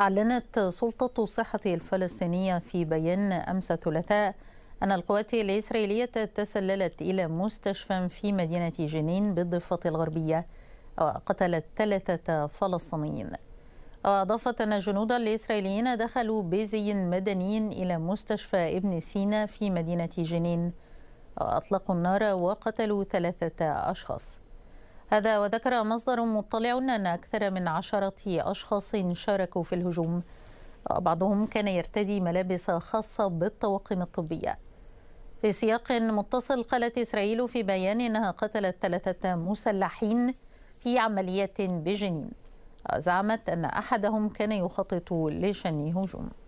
أعلنت سلطة الصحة الفلسطينية في بيان أمس الثلاثاء أن القوات الإسرائيلية تسللت إلى مستشفى في مدينة جنين بالضفة الغربية وقتلت ثلاثة فلسطينيين وأضافت أن جنود الإسرائيليين دخلوا بزي مدني إلى مستشفى ابن سينا في مدينة جنين وأطلقوا النار وقتلوا ثلاثة أشخاص هذا وذكر مصدر مطلع أن أكثر من عشرة أشخاص شاركوا في الهجوم بعضهم كان يرتدي ملابس خاصة بالطواقم الطبية في سياق متصل قالت إسرائيل في بيان أنها قتلت ثلاثة مسلحين في عملية بجنين زعمت أن أحدهم كان يخطط لشن هجوم